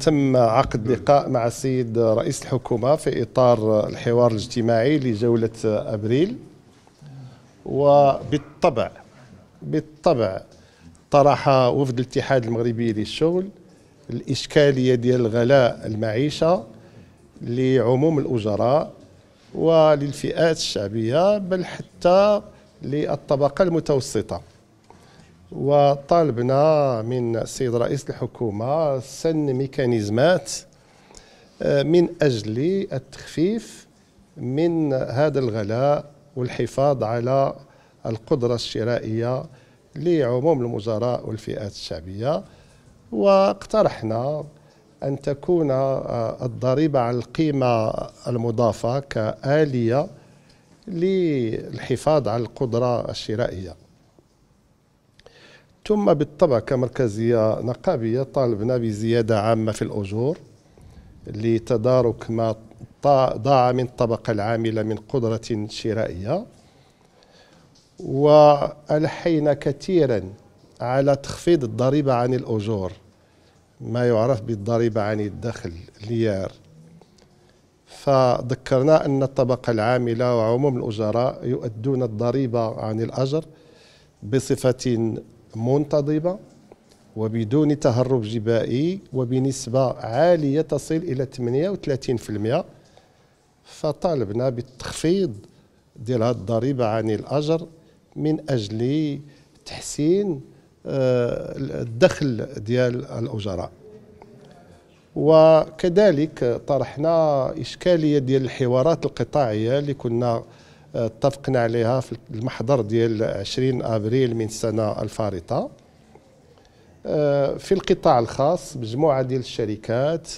تم عقد لقاء مع السيد رئيس الحكومة في إطار الحوار الاجتماعي لجولة أبريل وبالطبع بالطبع طرح وفد الاتحاد المغربي للشغل الإشكالية ديال غلاء المعيشة لعموم الأجراء وللفئات الشعبية بل حتى للطبقة المتوسطة وطالبنا من السيد رئيس الحكومة سن ميكانيزمات آه، من أجل التخفيف من هذا الغلاء والحفاظ على القدرة الشرائية لعموم المجراء والفئات الشعبية واقترحنا أن تكون آه، الضريبة على القيمة المضافة كآلية للحفاظ على القدرة الشرائية ثم بالطبع كمركزية نقابية طالبنا بزيادة عامة في الأجور لتدارك ما ضاع من الطبقة العاملة من قدرة شرائية وألحينا كثيرا على تخفيض الضريبة عن الأجور ما يعرف بالضريبة عن الدخل ليار فذكرنا أن الطبقة العاملة وعموم الأجراء يؤدون الضريبة عن الأجر بصفة منتظمة وبدون تهرب جبائي وبنسبة عالية تصل إلى 38% فطالبنا بالتخفيض ديال هذه الضريبة عن الأجر من أجل تحسين آه، الدخل ديال الأجراء وكذلك طرحنا إشكالية ديال الحوارات القطاعية اللي كنا اتفقنا عليها في المحضر ديال 20 ابريل من السنه الفارطه آه، في القطاع الخاص مجموعه ديال الشركات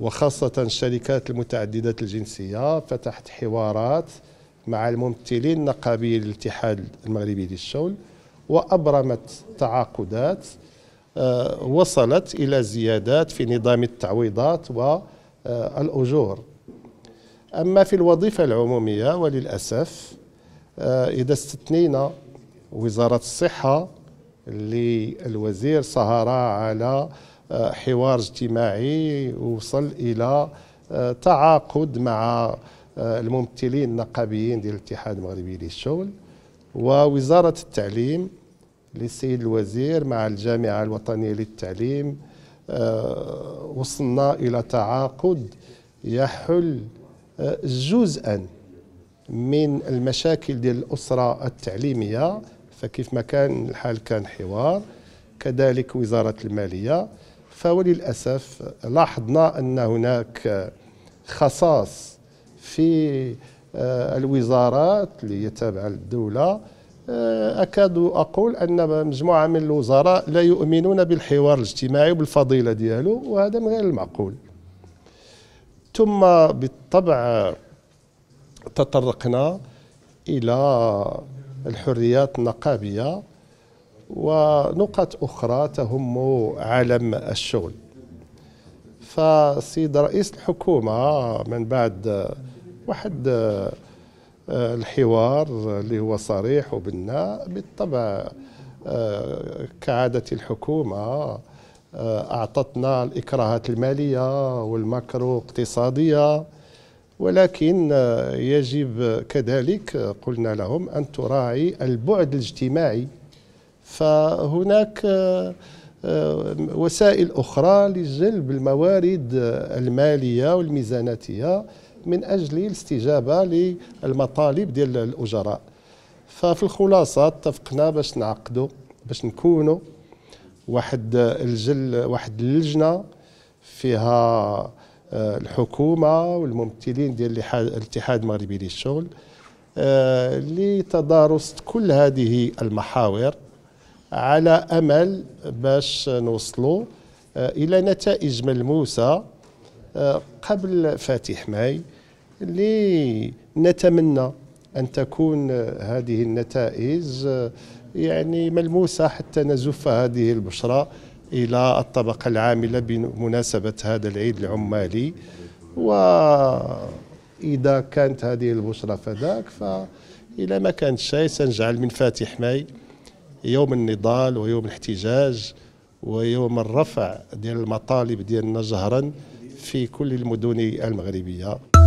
وخاصه الشركات المتعدده الجنسيه فتحت حوارات مع الممثلين النقابيين للاتحاد المغربي للشغل وابرمت تعاقدات آه، وصلت الى زيادات في نظام التعويضات والاجور أما في الوظيفة العمومية وللأسف آه، إذا استثنينا وزارة الصحة اللي الوزير سهر على آه، حوار اجتماعي وصل إلى آه، تعاقد مع الممثلين النقابيين ديال الاتحاد المغربي للشغل ووزارة التعليم للسيد الوزير مع الجامعة الوطنية للتعليم وصلنا إلى تعاقد يحل جزءا من المشاكل ديال الاسره التعليميه فكيف ما كان الحال كان حوار كذلك وزاره الماليه فوللاسف لاحظنا ان هناك خصاص في آه، الوزارات اللي هي تابعه للدوله آه، اكاد اقول ان مجموعه من الوزراء لا يؤمنون بالحوار الاجتماعي وبالفضيله ديالو وهذا من غير المعقول ثم بالطبع تطرقنا إلى الحريات النقابية ونقط أخرى تهم عالم الشغل فسيد رئيس الحكومة من بعد واحد آه، الحوار اللي هو صريح وبناء بالطبع آه، كعادة الحكومة آه، أعطتنا الإكراهات المالية والماكرو اقتصادية ولكن آه، يجب كذلك آه، قلنا لهم أن تراعي البعد الاجتماعي فهناك وسائل أخرى لجلب الموارد المالية والميزاناتية من أجل الاستجابة للمطالب ديال الأجراء ففي الخلاصة اتفقنا باش نعقدوا باش نكونوا واحد الجل واحد اللجنه فيها آه، الحكومه والممثلين ديال الاتحاد المغربي للشغل آه، لتدارس كل هذه المحاور على امل باش نوصلوا آه، الى نتائج ملموسه قبل فاتح ماي لنتمنى ان تكون هذه النتائج يعني ملموسة حتى نزف هذه البشرة إلى الطبقة العاملة بمناسبة هذا العيد العمالي وإذا كانت هذه البشرة فذاك فإذا ما كانت شيء سنجعل من فاتح ماي يوم النضال ويوم الاحتجاج ويوم الرفع ديال المطالب ديالنا جهرا في كل المدن المغربيه